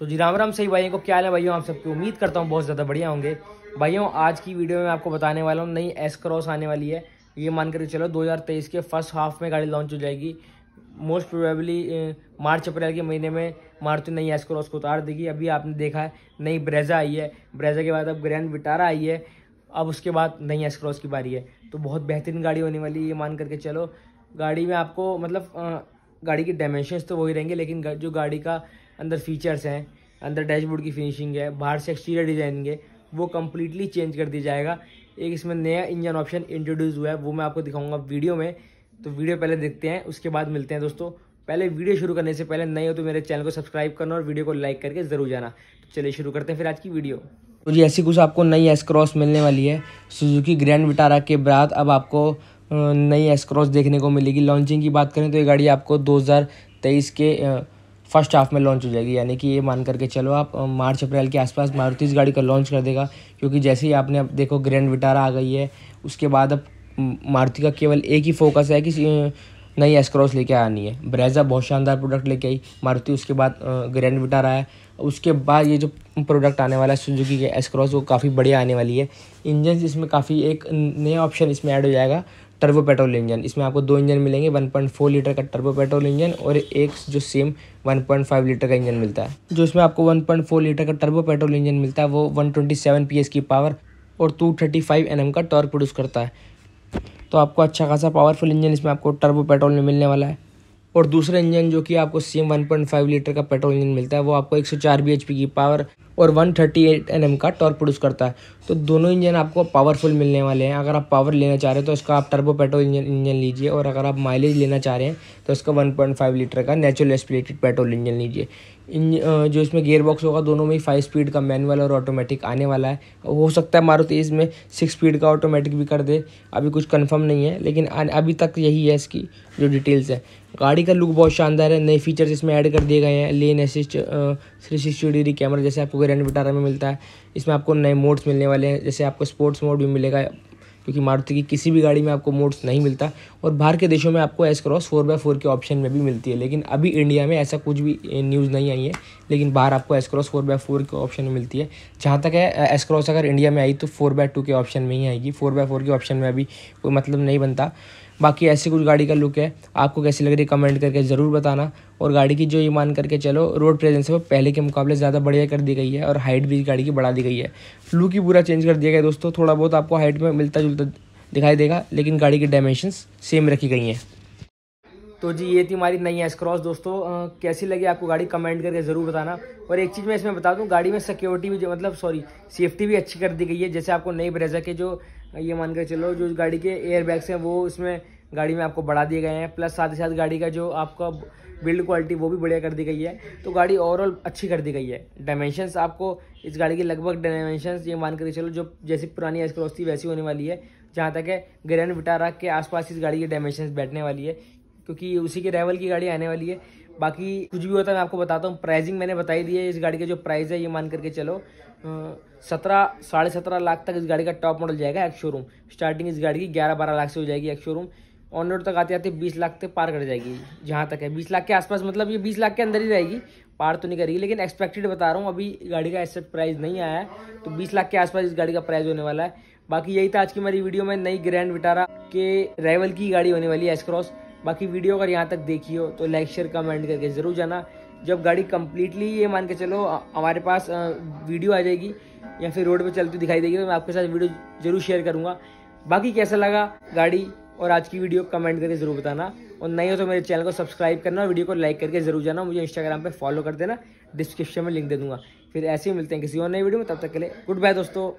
तो जी राम राम सही भाइयों को क्या है भाइयों आप सबकी उम्मीद करता हूँ बहुत ज़्यादा बढ़िया होंगे भाइयों आज की वीडियो में आपको बताने वाला हूँ नई एस क्रॉस आने वाली है ये मान करके चलो दो के फर्स्ट हाफ में गाड़ी लॉन्च हो जाएगी मोस्ट प्रोबेबली मार्च अप्रैल के महीने में मारुति नई एस क्रॉस को उतार देगी अभी आपने देखा है नई ब्रेजा आई है ब्रेजा के बाद अब ग्रैंड विटारा आई है अब उसके बाद नई एस क्रॉस की बारी है तो बहुत बेहतरीन गाड़ी होने वाली है ये मान करके चलो गाड़ी में आपको मतलब गाड़ी की डायमेंशन तो वही रहेंगे लेकिन जो गाड़ी का अंदर फीचर्स हैं अंदर डैशबोर्ड की फिनिशिंग है बाहर से एक्सटीरियर डिज़ाइनिंग है वो कम्प्लीटली चेंज कर दिया जाएगा एक इसमें नया इंजन ऑप्शन इंट्रोड्यूस हुआ है वो मैं आपको दिखाऊंगा वीडियो में तो वीडियो पहले देखते हैं उसके बाद मिलते हैं दोस्तों पहले वीडियो शुरू करने से पहले नए हो तो मेरे चैनल को सब्सक्राइब करना और वीडियो को लाइक करके ज़रूर जाना तो चलिए शुरू करते हैं फिर आज की वीडियो तो जी ऐसी कुछ आपको नई एस क्रॉस मिलने वाली है सुजुकी ग्रैंड विटारा के बाद अब आपको नई एस क्रॉस देखने को मिलेगी लॉन्चिंग की बात करें तो ये गाड़ी आपको दो के फर्स्ट हाफ में लॉन्च हो जाएगी यानी कि ये मान करके चलो आप मार्च अप्रैल के आसपास मारुति इस गाड़ी का लॉन्च कर देगा क्योंकि जैसे ही आपने अब देखो ग्रैंड विटारा आ गई है उसके बाद अब मारुति का केवल एक ही फोकस है कि नई एसक्रॉस लेके आनी है ब्रेजा बहुत शानदार प्रोडक्ट लेके आई मारुति उसके बाद ग्रैंड विटारा आया उसके बाद ये जो प्रोडक्ट आने वाला है सुजुकी के एसक्रॉस वो काफ़ी बढ़िया आने वाली है इंजन इसमें काफ़ी एक नया ऑप्शन इसमें ऐड हो जाएगा टर्बो पेट्रोल इंजन इसमें आपको दो इंजन मिलेंगे 1.4 लीटर का टर्बो पेट्रोल इंजन और एक जो सेम 1.5 लीटर का इंजन मिलता है जो इसमें आपको 1.4 लीटर का टर्बो पेट्रोल इंजन मिलता है वो 127 ट्वेंटी की पावर और 235 एनएम का टॉर्क प्रोड्यूस करता है तो आपको अच्छा खासा पावरफुल इंजन इसमें आपको टर्बो पेट्रोल में मिलने वाला है और दूसरा इंजन जो कि आपको सेम वन लीटर का पेट्रोल इंजन मिलता है वो आपको एक सौ की पावर और 138 थर्टी का टॉर्क प्रोड्यूस करता है तो दोनों इंजन आपको पावरफुल मिलने वाले हैं अगर आप पावर लेना चाह रहे हैं तो इसका आप टर्बो पेट्रोल इंजन इंजन लीजिए और अगर आप माइलेज लेना चाह रहे हैं तो इसका 1.5 लीटर का नेचुरल एस्पिरेटेड पेट्रोल इंजन लीजिए इन जो इसमें गेयर बॉक्स होगा दोनों में ही फाइव स्पीड का मैनुअल और ऑटोमेटिक आने वाला है हो सकता है मारुति इसमें सिक्स स्पीड का ऑटोमेटिक भी कर दे अभी कुछ कंफर्म नहीं है लेकिन अभी तक यही है इसकी जो डिटेल्स है गाड़ी का लुक बहुत शानदार है नए फीचर्स इसमें ऐड कर दिए गए हैं lane assist three sixty degree camera जैसे आपको ग्रैंड विटारा में मिलता है इसमें आपको नए मोड्स मिलने वाले हैं जैसे आपको स्पोर्ट्स मोड भी मिलेगा क्योंकि मारुति की किसी भी गाड़ी में आपको मोड्स नहीं मिलता और बाहर के देशों में आपको S Cross four by four के ऑप्शन में भी मिलती है लेकिन अभी इंडिया में ऐसा कुछ भी न्यूज़ नहीं आई है लेकिन बाहर आपको S Cross four by four के ऑप्शन में मिलती है जहाँ तक है एस क्रॉस अगर इंडिया में आई तो फोर बाय टू के ऑप्शन में ही आएगी फोर बाय फोर के ऑप्शन में अभी कोई मतलब नहीं बनता बाकी ऐसी कुछ गाड़ी का लुक है आपको कैसी लग रही है कमेंट करके ज़रूर बताना और गाड़ी की जो ये मान करके चलो रोड प्रेजेंस है वो पहले के मुकाबले ज़्यादा बढ़िया कर दी गई है और हाइट भी गाड़ी की बढ़ा दी गई है लुक ही पूरा चेंज कर दिया गया दोस्तों थोड़ा बहुत आपको हाइट में मिलता जुलता दिखाई देगा लेकिन गाड़ी की डायमेंशन सेम रखी गई हैं तो जी ये थी हमारी नई एस क्रॉस दोस्तों आ, कैसी लगी आपको गाड़ी कमेंट करके ज़रूर बताना और एक चीज़ मैं इसमें बता दूँ गाड़ी में सिक्योरिटी भी मतलब सॉरी सेफ्टी भी अच्छी कर दी गई है जैसे आपको नई ब्रेजा के जो हाँ, ये मान कर चलो जो गाड़ी के एयर बैग्स हैं वो इसमें गाड़ी में आपको बढ़ा दिए गए हैं प्लस साथ ही साथ गाड़ी का जो आपका बिल्ड क्वालिटी वो भी बढ़िया कर दी गई है तो गाड़ी ओवरऑल अच्छी कर दी गई है डायमेंशंस आपको इस गाड़ी के लगभग डायमेंशंस ये मान कर चलो जो जैसी पुरानी एस क्रॉस थी वैसी होने वाली है जहाँ तक है ग्रैंड विटारा के आसपास इस गाड़ी की डायमेंशन बैठने वाली है क्योंकि उसी के रेवल की गाड़ी आने वाली है बाकी कुछ भी होता है मैं आपको बताता हूँ प्राइजिंग मैंने बताई दी है इस गाड़ी का जो प्राइस है ये मान करके चलो सत्रह साढ़े सत्रह लाख तक इस गाड़ी का टॉप मॉडल जाएगा एक शोरूम स्टार्टिंग इस गाड़ी की ग्यारह बारह लाख से हो जाएगी एक शोरूम ऑन रोड तक आते आते बीस लाख तक पार कर जाएगी जहाँ तक है बीस लाख के आसपास मतलब ये बीस लाख के अंदर ही रहेगी पार तो नहीं करेगी लेकिन एक्सपेक्टेड बता रहा हूँ अभी गाड़ी का ऐसा प्राइस नहीं आया है तो बीस लाख के आसपास इस गाड़ी का प्राइस होने वाला है बाकी यही था आज की हमारी वीडियो में नई ग्रैंड विटारा के राइवल की गाड़ी होने वाली है एसक्रॉस बाकी वीडियो अगर यहाँ तक देखी हो तो लाइक शेयर कमेंट करके ज़रूर जाना जब गाड़ी कम्प्लीटली ये मान के चलो हमारे पास वीडियो आ जाएगी या फिर रोड पर चलती दिखाई देगी तो मैं आपके साथ वीडियो ज़रूर शेयर करूँगा बाकी कैसा लगा गाड़ी और आज की वीडियो कमेंट करके ज़रूर बताना और नहीं हो तो मेरे चैनल को सब्सक्राइब करना और वीडियो को लाइक करके ज़रूर जाना मुझे इंस्टाग्राम पे फॉलो कर देना डिस्क्रिप्शन में लिंक दे दूंगा फिर ऐसे ही मिलते हैं किसी और नई वीडियो में तब तक के लिए गुड बाय दोस्तों